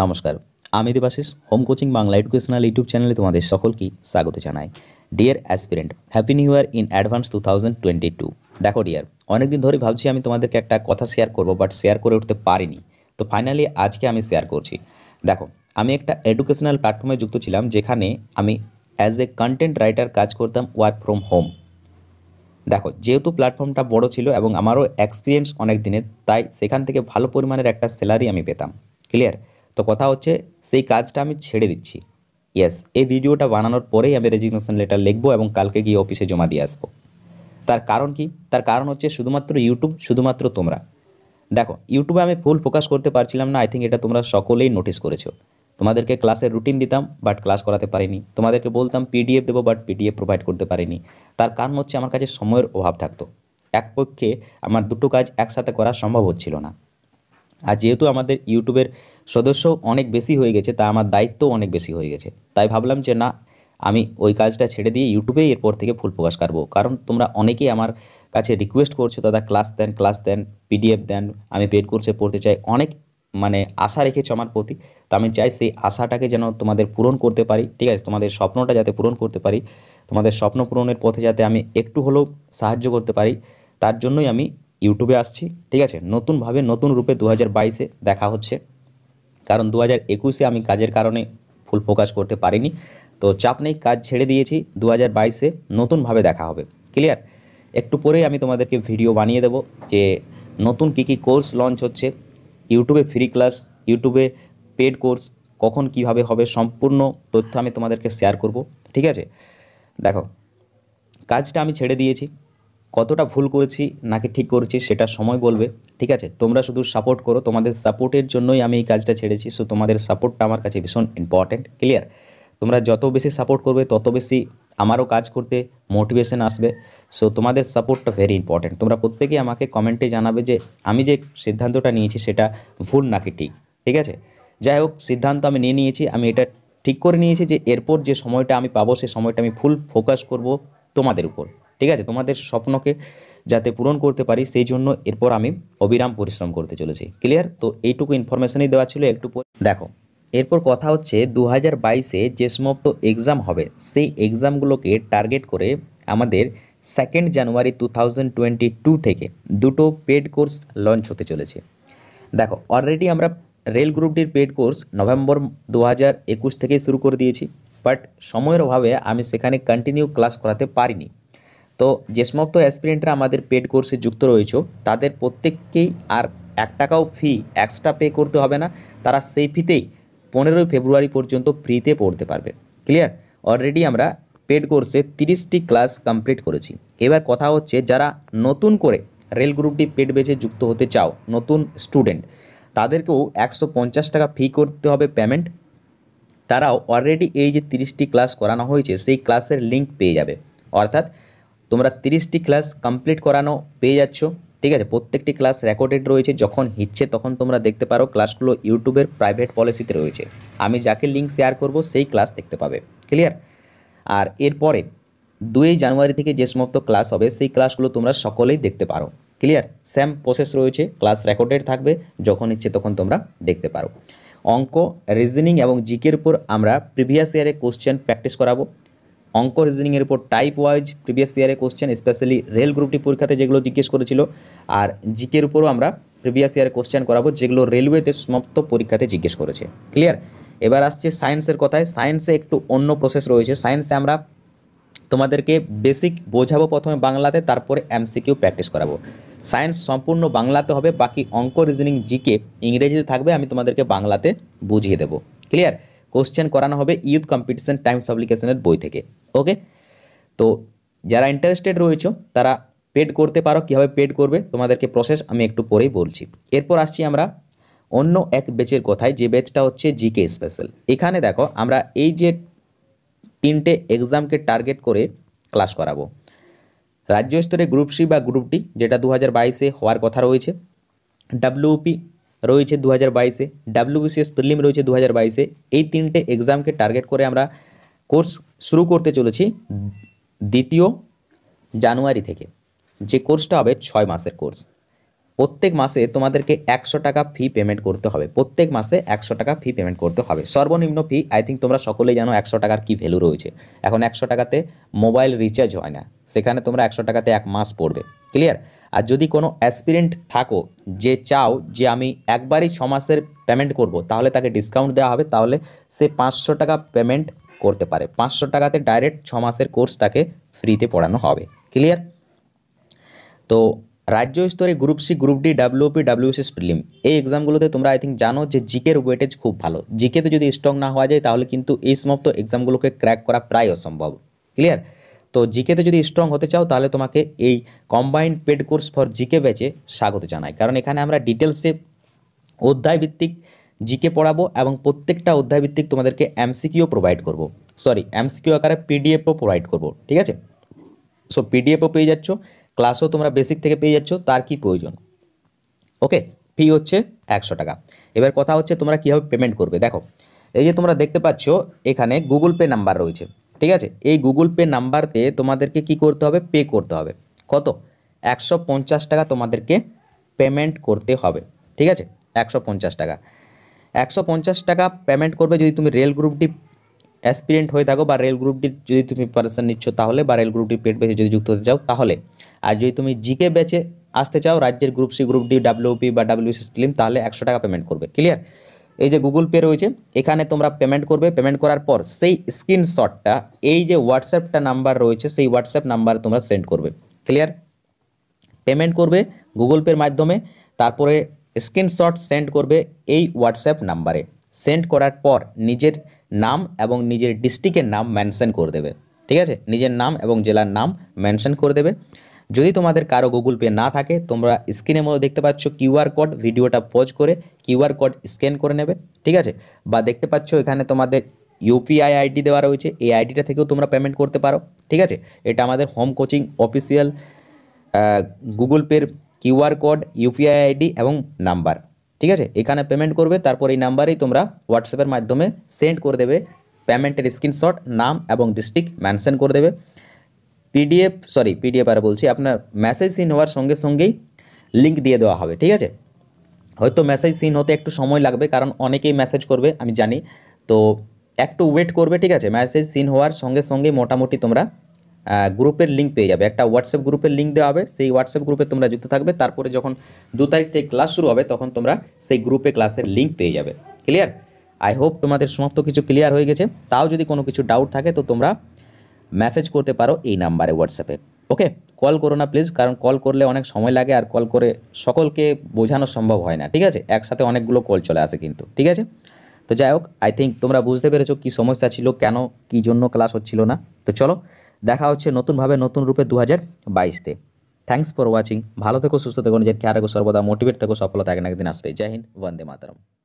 নমস্কার আমি Debashis home coaching Bangla educational YouTube চ্যানেলে তোমাদের সকলকে স্বাগত জানাই dear aspirant happy new year in advance two thousand twenty two দেখো ডিয়ার অনেকদিন ধরে ভাবছি আমি তোমাদেরকে একটা কথা শেয়ার করবো বাট শেয়ার করে উঠতে পারিনি তো ফাইনালি আজকে আমি শেয়ার করছি দেখো আমি একটা এডুকেশনাল প্ল্যাটফর্মে যুক্ত ছিলাম যেখানে আমি অ্যাজ এ কন্টেন্ট রাইটার কাজ করতাম ওয়ার্ক ফ্রম হোম দেখো যেহেতু প্ল্যাটফর্মটা বড় ছিল এবং আমারও এক্সপিরিয়েন্স অনেক দিনের তাই সেখান থেকে ভালো পরিমাণের একটা স্যালারি আমি পেতাম ক্লিয়ার তো কথা হচ্ছে সেই কাজটা আমি ছেড়ে দিচ্ছি ইয়েস এই ভিডিওটা বানানোর পরেই আমি রেজিগনেশন লেটার লিখবো এবং কালকে গিয়ে অফিসে জমা দিয়ে আসবো তার কারণ কি তার কারণ হচ্ছে শুধুমাত্র ইউটিউব শুধুমাত্র তোমরা দেখো ইউটিউবে আমি ফুল ফোকাস করতে পারছিলাম না আই থিঙ্ক এটা তোমরা সকলেই নোটিস করেছো তোমাদেরকে ক্লাসের রুটিন দিতাম বাট ক্লাস করাতে পারিনি তোমাদেরকে বলতাম পিডিএফ দেবো বাট পিডিএফ প্রোভাইড করতে পারিনি তার কারণ হচ্ছে আমার কাছে সময়ের অভাব থাকতো এক পক্ষে আমার দুটো কাজ একসাথে করা সম্ভব হচ্ছিল না আর যেহেতু আমাদের ইউটিউবের সদস্য অনেক বেশি হয়ে গেছে তা আমার দায়িত্ব অনেক বেশি হয়ে গেছে তাই ভাবলাম যে না আমি ওই কাজটা ছেড়ে দিয়ে ইউটিউবে এরপর থেকে ফুল প্রকাশ করবো কারণ তোমরা অনেকেই আমার কাছে রিকোয়েস্ট করছো দাদা ক্লাস দেন ক্লাস দেন পিডিএফ দেন আমি পেড কোর্সে পড়তে চাই অনেক মানে আশা রেখেছো আমার প্রতি তো আমি চাই সেই আশাটাকে যেন তোমাদের পূরণ করতে পারি ঠিক আছে তোমাদের স্বপ্নটা যাতে পূরণ করতে পারি তোমাদের স্বপ্ন পূরণের পথে যাতে আমি একটু হলেও সাহায্য করতে পারি তার জন্যই আমি ইউটিউবে আসছি ঠিক আছে নতুনভাবে নতুন রূপে দু হাজার বাইশে দেখা হচ্ছে কারণ দু হাজার একুশে আমি কাজের কারণে ফুল ফোকাস করতে পারিনি তো চাপ নেই কাজ ছেড়ে দিয়েছি দু হাজার বাইশে নতুনভাবে দেখা হবে ক্লিয়ার একটু পরেই আমি তোমাদেরকে ভিডিও বানিয়ে দেব যে নতুন কী কী কোর্স লঞ্চ হচ্ছে ইউটিউবে ফ্রি ক্লাস ইউটিউবে পেড কোর্স কখন কিভাবে হবে সম্পূর্ণ তথ্য আমি তোমাদেরকে শেয়ার করব ঠিক আছে দেখো কাজটা আমি ছেড়ে দিয়েছি কতটা ভুল করেছি নাকি ঠিক করেছি সেটা সময় বলবে ঠিক আছে তোমরা শুধু সাপোর্ট করো তোমাদের সাপোর্টের জন্যই আমি এই কাজটা ছেড়েছি সো তোমাদের সাপোর্টটা আমার কাছে ভীষণ ইম্পর্ট্যান্ট ক্লিয়ার তোমরা যত বেশি সাপোর্ট করবে তত বেশি আমারও কাজ করতে মোটিভেশন আসবে সো তোমাদের সাপোর্টটা ভেরি ইম্পর্ট্যান্ট তোমরা প্রত্যেকেই আমাকে কমেন্টে জানাবে যে আমি যে সিদ্ধান্তটা নিয়েছি সেটা ভুল নাকি ঠিক ঠিক আছে যাই হোক সিদ্ধান্ত আমি নিয়ে নিয়েছি আমি এটা ঠিক করে নিয়েছি যে এরপর যে সময়টা আমি পাবো সে সময়টা আমি ফুল ফোকাস করব তোমাদের উপর ঠিক আছে তোমাদের স্বপ্নকে যাতে পূরণ করতে পারি সেই জন্য এরপর আমি অবিরাম পরিশ্রম করতে চলেছি ক্লিয়ার তো এইটুকু ইনফরমেশনই দেওয়া ছিল একটু দেখো এরপর কথা হচ্ছে দু হাজার বাইশে যে সমস্ত এক্সাম হবে সেই এক্সামগুলোকে টার্গেট করে আমাদের second January two thousand twenty two থেকে দুটো পেড কোর্স লঞ্চ হতে চলেছে দেখো অলরেডি আমরা রেল গ্রুপটির পেড কোর্স নভেম্বর দু হাজার একুশ থেকেই শুরু করে দিয়েছি বাট সময়ের অভাবে আমি সেখানে কন্টিনিউ ক্লাস করাতে পারিনি তো যে সমস্ত অ্যাসপিরেন্টরা আমাদের পেড কোর্সে যুক্ত রয়েছে তাদের প্রত্যেককেই আর এক টাকাও ফি এক্সট্রা পে করতে হবে না তারা সেই ফিতেই পনেরোই ফেব্রুয়ারি পর্যন্ত ফ্রিতে পড়তে পারবে ক্লিয়ার অলরেডি আমরা পেড কোর্সে তিরিশটি ক্লাস কমপ্লিট করেছি এবার কথা হচ্ছে যারা নতুন করে রেল গ্রুপটি পেড বেচে যুক্ত হতে চাও নতুন স্টুডেন্ট তাদেরকেও একশো পঞ্চাশ টাকা ফি করতে হবে পেমেন্ট তারাও অলরেডি এই যে তিরিশটি ক্লাস করানো হয়েছে সেই ক্লাসের লিঙ্ক পেয়ে যাবে অর্থাৎ তোমরা তিরিশটি ক্লাস কমপ্লিট করানো পেয়ে যাচ্ছ ঠিক আছে প্রত্যেকটি ক্লাস রেকর্ডেড রয়েছে যখন হিচ্ছে তখন তোমরা দেখতে পারো ক্লাসগুলো ইউটিউবের প্রাইভেট পলিসিতে রয়েছে আমি যাকে লিঙ্ক শেয়ার করব সেই ক্লাস দেখতে পাবে ক্লিয়ার আর এরপরে দুই জানুয়ারি থেকে যে সমস্ত ক্লাস হবে সেই ক্লাসগুলো তোমরা সকলেই দেখতে পারো ক্লিয়ার স্যাম প্রসেস রয়েছে ক্লাস রেকর্ডেড থাকবে যখন ইচ্ছে তখন তোমরা দেখতে পারো অঙ্ক রিজনিং এবং জিকের উপর আমরা প্রিভিয়াস ইয়ারে কোশ্চেন প্র্যাকটিস করাবো অঙ্ক রিজনিংয়ের উপর টাইপ ওয়াইজ প্রিভিয়াস ইয়ারে কোশ্চেন স্পেশালি রেল গ্রুপটি পরীক্ষাতে যেগুলো জিজ্ঞেস করেছিল আর জিকের উপরও আমরা প্রিভিয়াস ইয়ারে কোশ্চেন করাবো যেগুলো রেলওয়েতে সমাপ্ত পরীক্ষাতে জিজ্ঞেস করেছে ক্লিয়ার এবার আসছে সায়েন্সের কথায় সায়েন্সে একটু অন্য প্রসেস রয়েছে সায়েন্সে আমরা তোমাদেরকে বেসিক বোঝাবো প্রথমে বাংলাতে তারপরে এমসিকিউ প্র্যাকটিস করাবো সায়েন্স সম্পূর্ণ বাংলাতে হবে বাকি অঙ্ক রিজনিং জিকে ইংরেজিতে থাকবে আমি তোমাদেরকে বাংলাতে বুঝিয়ে দেবো ক্লিয়ার কোশ্চেন করানো হবে ইউথ কম্পিটিশন টাইমস পাবলিকেশনের বই থেকে ওকে তো যারা ইন্টারেস্টেড রয়েছে তারা পেড করতে পারো কীভাবে পেড করবে তোমাদেরকে প্রসেস আমি একটু পরেই বলছি এরপর আসছি আমরা অন্য এক বেচের কথায় যে বেচটা হচ্ছে জিকে স্পেশাল এখানে দেখো আমরা এই যে তিনটে এক্সামকে টার্গেট করে ক্লাস করাবো রাজ্য স্তরে গ্রুপ সি বা গ্রুপ ডি যেটা দু হাজার বাইশে হওয়ার কথা রয়েছে ডাব্লিউপি রয়েছে দু হাজার বাইশে ডাব্লিউবিসিএস প্রিলিম রয়েছে দু হাজার বাইশে এই তিনটে এক্সামকে টার্গেট করে আমরা কোর্স শুরু করতে চলেছি দ্বিতীয় জানুয়ারি থেকে যে কোর্সটা হবে ছয় মাসের কোর্স প্রত্যেক মাসে তোমাদেরকে একশো টাকা ফি পেমেন্ট করতে হবে প্রত্যেক মাসে একশো টাকা ফি পেমেন্ট করতে হবে সর্বনিম্ন ফি আই থিঙ্ক তোমরা সকলেই জানো একশো টাকার কী ভ্যালু রয়েছে এখন একশো টাকাতে মোবাইল রিচার্জ হয় না সেখানে তোমরা একশো টাকাতে এক মাস পড়বে ক্লিয়ার আর যদি কোনো অ্যাসপিরেন্ট থাকো যে চাও যে আমি একবারই ছ মাসের পেমেন্ট করব তাহলে তাকে ডিসকাউন্ট দেওয়া হবে তাহলে সে পাঁচশো টাকা পেমেন্ট করতে পারে পাঁচশো টাকাতে ডাইরেক্ট ছ মাসের কোর্স তাকে ফ্রিতে পড়ানো হবে ক্লিয়ার তো রাজ্য স্তরে group C group D WP C prelim এই এক্সামগুলোতে তোমরা আই থিঙ্ক জানো যে জিকের ওয়েটেজ খুব ভালো জিকেতে যদি স্ট্রং না হওয়া যায় তাহলে কিন্তু এই সমস্ত এক্সামগুলোকে ক্র্যাক করা প্রায় অসম্ভব ক্লিয়ার তো জিকেতে যদি স্ট্রং হতে চাও তাহলে তোমাকে এই combined paid course for GK ব্যাচে স্বাগত জানাই কারণ এখানে আমরা ডিটেলসে অধ্যায়ভিত্তিক জিকে পড়াবো এবং প্রত্যেকটা অধ্যায়ভিত্তিক তোমাদেরকে এমসিকিউ প্রোভাইড করব সরি এমসিকিউ আকারে পিডিএফও প্রোভাইড করব ঠিক আছে সো পিডিএফও পেয়ে যাচ্ছ ক্লাসও তোমরা বেসিক থেকে পেয়ে যাচ্ছ তার কি প্রয়োজন ওকে ফি হচ্ছে একশো টাকা এবার কথা হচ্ছে তোমরা কীভাবে পেমেন্ট করবে দেখো এই যে তোমরা দেখতে পাচ্ছ এখানে গুগল পে নাম্বার রয়েছে ঠিক আছে এই গুগল পে নাম্বারতে তোমাদেরকে কি করতে হবে পে করতে হবে কত একশো টাকা তোমাদেরকে পেমেন্ট করতে হবে ঠিক আছে একশো টাকা একশো টাকা পেমেন্ট করবে যদি তুমি রেল গ্রুপটি অ্যাসপিরিয়েন্ট হয়ে থাকো বা রেল গ্রুপটি যদি তুমি পার্সেন নিচ্ছ তাহলে বা রেল গ্রুপটি পেট বেছে যদি যুক্ত হতে চাও তাহলে আর যদি তুমি জিকে বেছে আসতে চাও রাজ্যের group C group D WP বা ডাব্লিউসিএস ফিল্ম তাহলে একশো টাকা পেমেন্ট করবে ক্লিয়ার এই যে গুগল পে রয়েছে এখানে তোমরা পেমেন্ট করবে পেমেন্ট করার পর সেই স্ক্রিনশটটা এই যে হোয়াটসঅ্যাপটা নাম্বার রয়েছে সেই হোয়াটসঅ্যাপ নাম্বারে তোমরা সেন্ড করবে ক্লিয়ার পেমেন্ট করবে গুগল পের মাধ্যমে তারপরে স্ক্রিনশট সেন্ড করবে এই হোয়াটসঅ্যাপ নাম্বারে সেন্ড করার পর নিজের নাম এবং নিজের ডিস্ট্রিক্টের নাম মেনশন করে দেবে ঠিক আছে নিজের নাম এবং জেলার নাম মেনশন করে দেবে যদি তোমাদের কারো গুগল পে না থাকে তোমরা স্ক্রিনের মধ্যে দেখতে পাচ্ছ কিউআর কোড ভিডিওটা পজ করে কিউআর কোড স্ক্যান করে নেবে ঠিক আছে বা দেখতে পাচ্ছ এখানে তোমাদের ইউপিআই আইডি দেওয়া রয়েছে এই আইডিটা থেকেও তোমরা পেমেন্ট করতে পারো ঠিক আছে এটা আমাদের হোম কোচিং অফিসিয়াল গুগল পের কিউআর কোড ইউপিআই আইডি এবং নাম্বার ঠিক আছে এখানে পেমেন্ট করবে তারপর এই নাম্বারেই তোমরা হোয়াটসঅ্যাপের মাধ্যমে সেন্ড করে দেবে পেমেন্টের স্ক্রিনশট নাম এবং ডিস্ট্রিক্ট মেনশন করে দেবে পিডিএফ সরি পিডিএফ আর বলছি আপনার মেসেজ সিন হওয়ার সঙ্গে সঙ্গেই লিঙ্ক দিয়ে দেওয়া হবে ঠিক আছে হয়তো মেসেজ সিন হতে একটু সময় লাগবে কারণ অনেকেই মেসেজ করবে আমি জানি তো একটু ওয়েট করবে ঠিক আছে মেসেজ সিন হওয়ার সঙ্গে সঙ্গে মোটামুটি তোমরা গ্রুপের লিঙ্ক পেয়ে যাবে একটা হোয়াটসঅ্যাপ গ্রুপের লিঙ্ক দেওয়া হবে সেই হোয়াটসঅ্যাপ গ্রুপে তোমরা যুক্ত থাকবে তারপরে যখন দু তারিখ থেকে ক্লাস শুরু হবে তখন তোমরা সেই গ্রুপে ক্লাসের লিঙ্ক পেয়ে যাবে ক্লিয়ার আই হোপ তোমাদের সমস্ত কিছু ক্লিয়ার হয়ে গেছে তাও যদি কোনো কিছু ডাউট থাকে তো তোমরা মেসেজ করতে পারো এই নাম্বারে হোয়াটসঅ্যাপে ওকে কল করো না প্লিজ কারণ কল করলে অনেক সময় লাগে আর কল করে সকলকে বোঝানো সম্ভব হয় না ঠিক আছে একসাথে অনেকগুলো কল চলে আসে কিন্তু ঠিক আছে তো যাই হোক আই থিঙ্ক তোমরা বুঝতে পেরেছো কী সমস্যা ছিল কেন কী জন্য ক্লাস হচ্ছিল না তো চলো দেখা হচ্ছে নতুনভাবে নতুন রূপে দু হাজার বাইশতে থ্যাংকস ফর ওয়াচিং ভালো থেকো সুস্থ থেকো নিজের খেয়াল রাখো সর্বদা মোটিভেট থেকো সফলতা একদিন আসবে জয় হিন্দ বন্দে মাতরম